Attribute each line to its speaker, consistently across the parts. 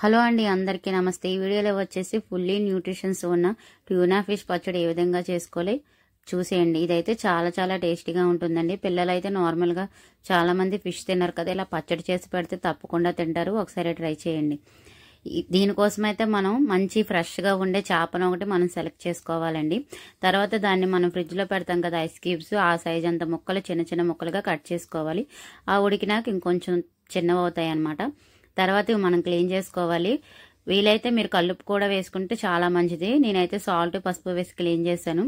Speaker 1: hello అండి అందరికీ నమస్తే ఈ వీడియోలో వచ్చేసి ఫుల్లీ న్యూట్రిషన్స్ ఉన్న ట్యూనా ఫిష్ పచ్చడి ఏ విధంగా చేసుకోవాలి చూసేయండి ఇదైతే చాలా చాలా టేస్టీగా ఉంటుందండి పిల్లలు అయితే నార్మల్గా చాలామంది ఫిష్ తిన్నారు కదా ఇలా పచ్చడి చేసి పెడితే తప్పకుండా తింటారు ఒకసారి ట్రై చేయండి దీనికోసం అయితే మనం మంచి ఫ్రెష్గా ఉండే చేపను ఒకటి మనం సెలెక్ట్ చేసుకోవాలండి తర్వాత దాన్ని మనం ఫ్రిడ్జ్లో పెడతాం కదా ఐస్ క్యూబ్స్ ఆ సైజ్ అంత ముక్కలు చిన్న చిన్న ముక్కలుగా కట్ చేసుకోవాలి ఆ ఉడికినాక ఇంకొంచెం చిన్నవి అవుతాయి అన్నమాట తర్వాత మనం క్లీన్ చేసుకోవాలి వీలైతే మీరు కల్లుపు కూడా వేసుకుంటే చాలా మంచిది నేనైతే సాల్ట్ పసుపు వేసి క్లీన్ చేశాను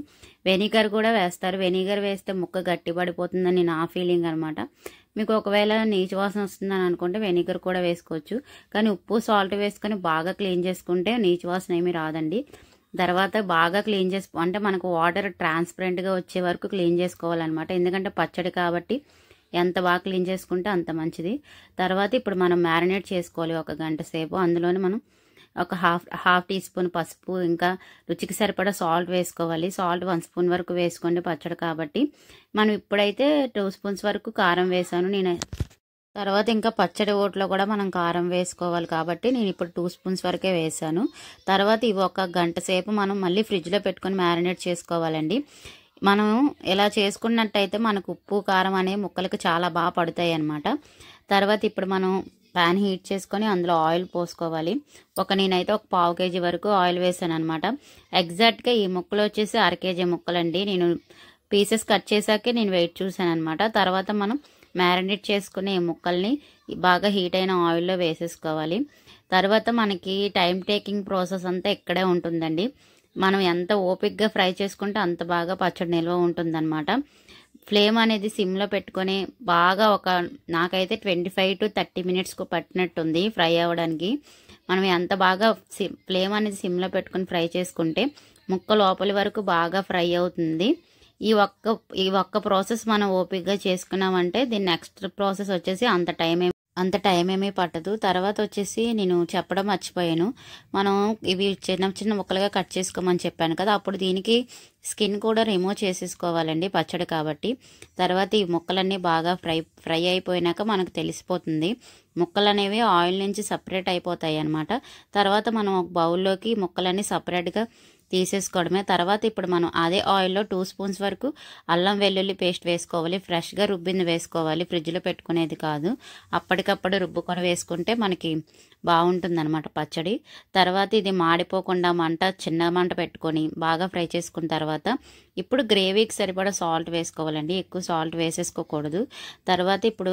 Speaker 1: వెనిగర్ కూడా వేస్తారు వెనిగర్ వేస్తే ముక్క గట్టి పడిపోతుందని నా ఫీలింగ్ అనమాట మీకు ఒకవేళ నీచు వాసన వస్తుందని అనుకుంటే వెనిగర్ కూడా వేసుకోవచ్చు కానీ ఉప్పు సాల్ట్ వేసుకొని బాగా క్లీన్ చేసుకుంటే నీచు వాసన ఏమీ రాదండి తర్వాత బాగా క్లీన్ చేసుకో అంటే మనకు వాటర్ ట్రాన్స్పరెంట్గా వచ్చే వరకు క్లీన్ చేసుకోవాలన్నమాట ఎందుకంటే పచ్చడి కాబట్టి ఎంత బాగా క్లీన్ చేసుకుంటే అంత మంచిది తర్వాత ఇప్పుడు మనం మ్యారినేట్ చేసుకోవాలి ఒక గంట సేపు అందులోనే మనం ఒక హాఫ్ హాఫ్ టీ స్పూన్ పసుపు ఇంకా రుచికి సరిపడా సాల్ట్ వేసుకోవాలి సాల్ట్ వన్ స్పూన్ వరకు వేసుకోండి పచ్చడి కాబట్టి మనం ఇప్పుడైతే టూ స్పూన్స్ వరకు కారం వేసాను నేను తర్వాత ఇంకా పచ్చడి ఓట్లో కూడా మనం కారం వేసుకోవాలి కాబట్టి నేను ఇప్పుడు టూ స్పూన్స్ వరకే వేసాను తర్వాత ఇవి ఒక గంట సేపు మనం మళ్ళీ ఫ్రిడ్జ్లో పెట్టుకొని మ్యారినేట్ చేసుకోవాలండి మనం ఇలా చేసుకున్నట్టయితే మనకు ఉప్పు కారం అనే ముక్కలకు చాలా బాగా పడతాయి అనమాట తర్వాత ఇప్పుడు మనం ప్యాన్ హీట్ చేసుకొని అందులో ఆయిల్ పోసుకోవాలి ఒక నేనైతే ఒక పావు కేజీ వరకు ఆయిల్ వేసాను అనమాట ఎగ్జాక్ట్గా ఈ ముక్కలు వచ్చేసి అర కేజీ ముక్కలండి నేను పీసెస్ కట్ చేసాకే నేను వెయిట్ చూసాను అనమాట తర్వాత మనం మ్యారినేట్ చేసుకునే ఈ ముక్కల్ని బాగా హీట్ అయిన ఆయిల్లో వేసేసుకోవాలి తర్వాత మనకి టైం టేకింగ్ ప్రాసెస్ అంతా ఇక్కడే ఉంటుందండి మనం ఎంత ఓపిక్గా ఫ్రై చేసుకుంటే అంత బాగా పచ్చడి నిల్వ ఉంటుందన్నమాట ఫ్లేమ్ అనేది సిమ్లో పెట్టుకొని బాగా ఒక నాకైతే ట్వంటీ ఫైవ్ టు థర్టీ మినిట్స్కు పట్టినట్టుంది ఫ్రై అవ్వడానికి మనం ఎంత బాగా ఫ్లేమ్ అనేది సిమ్లో పెట్టుకొని ఫ్రై చేసుకుంటే ముక్క లోపలి వరకు బాగా ఫ్రై అవుతుంది ఈ ఒక్క ఈ ఒక్క ప్రాసెస్ మనం ఓపిక్గా చేసుకున్నామంటే దీని నెక్స్ట్ ప్రాసెస్ వచ్చేసి అంత టైం అంత టైం ఏమీ పట్టదు తర్వాత వచ్చేసి నేను చెప్పడం మర్చిపోయాను మనం ఇవి చిన్న చిన్న ముక్కలుగా కట్ చేసుకోమని చెప్పాను కదా అప్పుడు దీనికి స్కిన్ కూడా రిమూవ్ చేసేసుకోవాలండి పచ్చడి కాబట్టి తర్వాత ఈ ముక్కలన్నీ బాగా ఫ్రై ఫ్రై అయిపోయినాక మనకు తెలిసిపోతుంది ముక్కలు అనేవి ఆయిల్ నుంచి సపరేట్ అయిపోతాయి అనమాట తర్వాత మనం ఒక బౌల్లోకి ముక్కలన్నీ సపరేట్గా తీసేసుకోవడమే తర్వాత ఇప్పుడు మనం అదే ఆయిల్లో టూ స్పూన్స్ వరకు అల్లం వెల్లుల్లి పేస్ట్ వేసుకోవాలి ఫ్రెష్గా రుబ్బింది వేసుకోవాలి ఫ్రిడ్జ్లో పెట్టుకునేది కాదు అప్పటికప్పుడు రుబ్బుకొని వేసుకుంటే మనకి బాగుంటుందన్నమాట పచ్చడి తర్వాత ఇది మాడిపోకుండా మంట చిన్న మంట పెట్టుకొని బాగా ఫ్రై చేసుకున్న తర్వాత ఇప్పుడు గ్రేవీకి సరిపడా సాల్ట్ వేసుకోవాలండి ఎక్కువ సాల్ట్ వేసేసుకోకూడదు తర్వాత ఇప్పుడు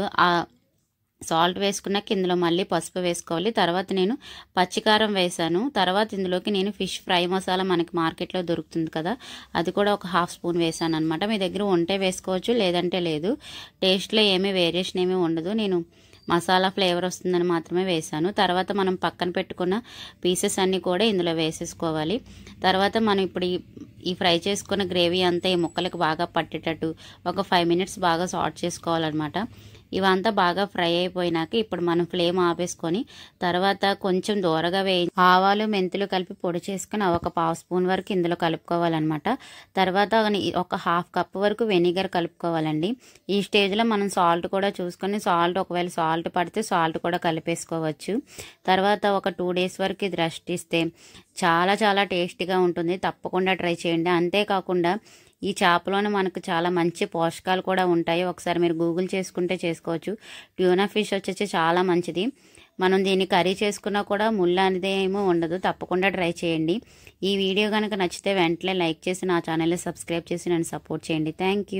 Speaker 1: సాల్ట్ వేసుకున్నాక ఇందులో మళ్ళీ పసుపు వేసుకోవాలి తర్వాత నేను పచ్చికారం వేశాను తర్వాత ఇందులోకి నేను ఫిష్ ఫ్రై మసాలా మనకి మార్కెట్లో దొరుకుతుంది కదా అది కూడా ఒక హాఫ్ స్పూన్ వేశాను అనమాట మీ దగ్గర ఉంటే వేసుకోవచ్చు లేదంటే లేదు టేస్ట్లో ఏమీ వేరియేషన్ ఏమీ ఉండదు నేను మసాలా ఫ్లేవర్ వస్తుందని మాత్రమే వేశాను తర్వాత మనం పక్కన పెట్టుకున్న పీసెస్ అన్నీ కూడా ఇందులో వేసేసుకోవాలి తర్వాత మనం ఇప్పుడు ఈ ఫ్రై చేసుకున్న గ్రేవీ అంతా ఈ ముక్కలకు బాగా పట్టేటట్టు ఒక ఫైవ్ మినిట్స్ బాగా సాల్ట్ చేసుకోవాలన్నమాట ఇవంతా బాగా ఫ్రై అయిపోయినాక ఇప్పుడు మనం ఫ్లేమ్ ఆపేసుకొని తర్వాత కొంచెం దూరగా వేయి ఆవాలు మెంతులు కలిపి పొడి చేసుకుని ఒక పావు స్పూన్ వరకు ఇందులో కలుపుకోవాలన్నమాట తర్వాత ఒక హాఫ్ కప్ వరకు వెనిగర్ కలుపుకోవాలండి ఈ స్టేజ్లో మనం సాల్ట్ కూడా చూసుకొని సాల్ట్ ఒకవేళ సాల్ట్ పడితే సాల్ట్ కూడా కలిపేసుకోవచ్చు తర్వాత ఒక టూ డేస్ వరకు ఇది ఇస్తే చాలా చాలా టేస్టీగా ఉంటుంది తప్పకుండా ట్రై చేయండి అంతేకాకుండా ఈ చేపలోనే మనకు చాలా మంచి పోషకాలు కూడా ఉంటాయి ఒకసారి మీరు గూగుల్ చేసుకుంటే చేసుకోవచ్చు ట్యూనా ఫిష్ వచ్చేసి చాలా మంచిది మనం దీన్ని కర్రీ చేసుకున్నా కూడా ముళ్ళు అనేది ఏమో ఉండదు తప్పకుండా ట్రై చేయండి ఈ వీడియో కనుక నచ్చితే వెంటనే లైక్ చేసి నా ఛానల్ని సబ్స్క్రైబ్ చేసి నన్ను సపోర్ట్ చేయండి థ్యాంక్